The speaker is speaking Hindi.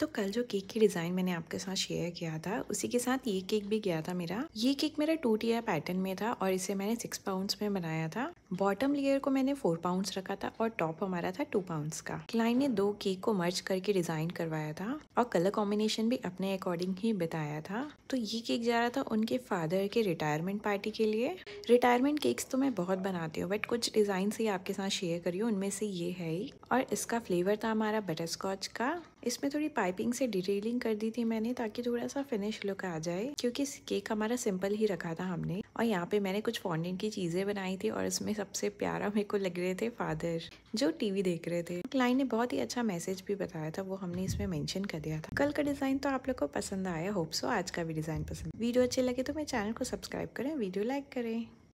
तो कल जो केक की डिज़ाइन मैंने आपके साथ शेयर किया था उसी के साथ ये केक भी गया था मेरा ये केक मेरा टू टीयर पैटर्न में था और इसे मैंने सिक्स पाउंड्स में बनाया था बॉटम लेयर को मैंने फोर पाउंड्स रखा था और टॉप हमारा था टू पाउंड्स का क्लाइंट ने दो केक को मर्ज करके डिज़ाइन करवाया था और कलर कॉम्बिनेशन भी अपने अकॉर्डिंग ही बताया था तो ये केक जा रहा था उनके फादर के रिटायरमेंट पार्टी के लिए रिटायरमेंट केक्स तो मैं बहुत बनाती हूँ बट कुछ डिज़ाइन ही आपके साथ शेयर करी हूँ उनमें से ये है ही और इसका फ्लेवर था हमारा बटर स्कॉच का इसमें थोड़ी पाइपिंग से डिटेलिंग कर दी थी मैंने ताकि थोड़ा सा फिनिश लुक आ जाए क्योंकि केक हमारा सिंपल ही रखा था हमने और यहाँ पे मैंने कुछ फॉन्डेंट की चीज़ें बनाई थी और इसमें सबसे प्यारा मेरे को लग रहे थे फादर जो टीवी देख रहे थे क्लाइन ने बहुत ही अच्छा मैसेज भी बताया था वो हमने इसमें मेंशन कर दिया था कल का डिज़ाइन तो आप लोग को पसंद आया होप सो आज का भी डिज़ाइन पसंद वीडियो अच्छे लगे तो मेरे चैनल को सब्सक्राइब करें वीडियो लाइक करें